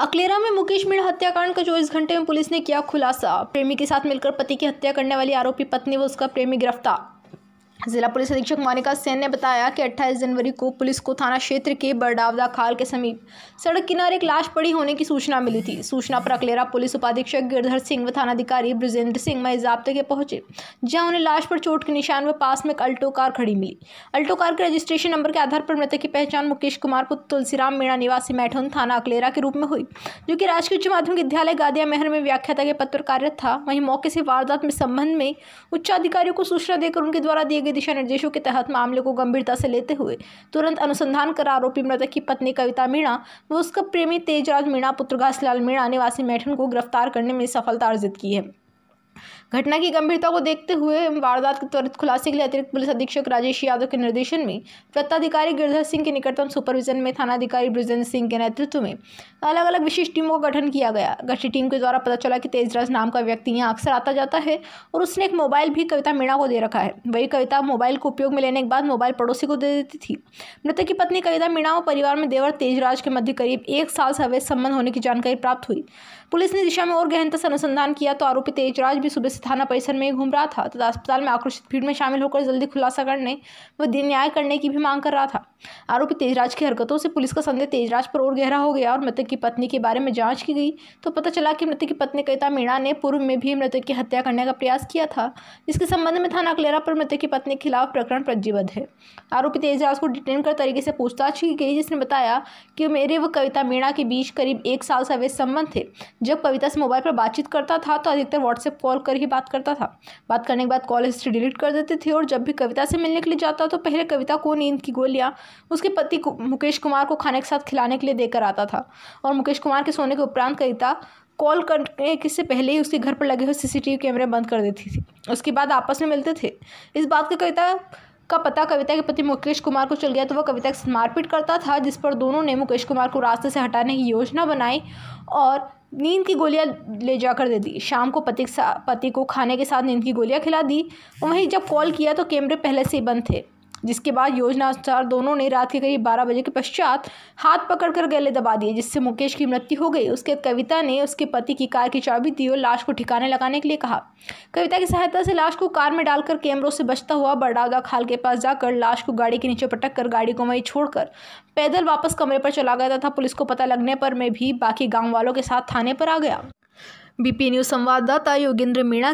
अकलेरा में मुकेश मीण हत्याकांड का चौबीस घंटे में पुलिस ने किया खुलासा प्रेमी के साथ मिलकर पति की हत्या करने वाली आरोपी पत्नी व उसका प्रेमी गिरफ्तार जिला पुलिस अधीक्षक मोनिका सेन ने बताया कि 28 जनवरी को पुलिस को थाना क्षेत्र के बरडावदा खाल के समीप सड़क किनारे एक लाश पड़ी होने की सूचना मिली थी सूचना पर अकलेरा पुलिस उपाधीक्षक गिरधर सिंह व थानाधिकारी ब्रजेंद्र सिंह मई जाब्ते के पहुंचे जहां उन्हें लाश पर चोट के निशान व पास में एक अल्टो कार खड़ी मिली अल्टो कार के रजिस्ट्रेशन नंबर के आधार पर मृतक की पहचान मुकेश कुमार पुत्र तुलसीराम मीणा निवासी मैठौन थाना अकलेरा के रूप में हुई जो कि राजकीय उच्च माध्यमिक विद्यालय गादिया मेहर में व्याख्याता के पत्र कार्यरत था वहीं मौके से वारदात में संबंध में उच्चाधिकारियों को सूचना देकर उनके द्वारा दिए गए दिशा निर्देशों के तहत मामले को गंभीरता से लेते हुए तुरंत अनुसंधान कर आरोपी मृतक की पत्नी कविता मीणा व उसका प्रेमी तेजराज मीणा पुत्र घासलाल मीणा निवासी मैठन को गिरफ्तार करने में सफलता अर्जित की है घटना की गंभीरता को देखते हुए वारदात के त्वरित खुलासे के लिए अतिरिक्त पुलिस अधीक्षक राजेश यादव के निर्देशन में वृत्ताधिकारी गिरधर सिंह के निकटतम सुपरविजन में थानाधिकारी ब्रजेंद्र सिंह के नेतृत्व में अलग अलग विशेष टीमों का गठन किया गया गठित टीम के द्वारा पता चला कि तेजराज नाम का व्यक्ति यहाँ अक्सर आता जाता है और उसने एक मोबाइल भी कविता मीणा को दे रखा है वही कविता मोबाइल को उपयोग में लेने के बाद मोबाइल पड़ोसी को दे देती थी मृतक की पत्नी कविता मीणा और परिवार में देवर तेजराज के मध्य करीब एक साल से अवैध संबंध होने की जानकारी प्राप्त हुई पुलिस ने दिशा में और गहनता से अनुसंधान किया तो आरोपी तेजराज भी सुबह से थाना परिसर में ही घूम रहा था तथा तो अस्पताल में आक्रोशित भीड़ में शामिल होकर जल्दी खुलासा करने व न्याय करने की भी मांग कर रहा था आरोपी तेजराज की हरकतों से पुलिस का संदेह तेजराज पर और गहरा हो गया और मृतक की पत्नी के बारे में जाँच की गई तो पता चला कि मृतक की पत्नी कविता मीणा ने पूर्व में भी मृतक की हत्या करने का प्रयास किया था जिसके संबंध में थाना अकलेरा पर मृतक की पत्नी के खिलाफ प्रकरण पंजीबद्ध है आरोपी तेजराज को डिटेन कर तरीके से पूछताछ की गई जिसने बताया कि मेरे व कविता मीणा के बीच करीब एक साल से अवैध संबंध थे जब कविता से मोबाइल पर बातचीत करता था तो अधिकतर व्हाट्सएप कॉल कॉल कर ही बात करता था बात करने के बाद कॉल हिस्ट्री डिलीट कर देती थी और जब भी कविता से मिलने के लिए जाता तो पहले कविता को नींद की गोलियाँ उसके पति मुकेश कुमार को खाने के साथ खिलाने के लिए देकर आता था और मुकेश कुमार के सोने के उपरांत कविता कॉल करने किससे पहले ही उसके घर पर लगे हुए सीसीटीवी कैमरे बंद कर देती थी उसके बाद आपस में मिलते थे इस बात की कविता का पता कविता के पति मुकेश कुमार को चल गया तो वह कविता से मारपीट करता था जिस पर दोनों ने मुकेश कुमार को रास्ते से हटाने की योजना बनाई और नींद की गोलियां ले जाकर दे दी शाम को पति पति को खाने के साथ नींद की गोलियां खिला दी और वहीं जब कॉल किया तो कैमरे पहले से ही बंद थे जिसके बाद अनुसार दोनों ने रात के करीब बारह बजे के पश्चात हाथ पकड़कर गले दबा दिए जिससे मुकेश की मृत्यु हो गई उसके कविता ने उसके पति की कार की चाबी दी और लाश को ठिकाने लगाने के लिए कहा कविता की सहायता से लाश को कार में डालकर कैमरों से बचता हुआ बड़ागा खाल के पास जाकर लाश को गाड़ी के नीचे पटक कर गाड़ी को वहीं छोड़कर पैदल वापस कमरे पर चला गया था पुलिस को पता लगने पर मैं भी बाकी गाँव वालों के साथ थाने पर आ गया बीपी न्यूज संवाददाता योगेंद्र मीणा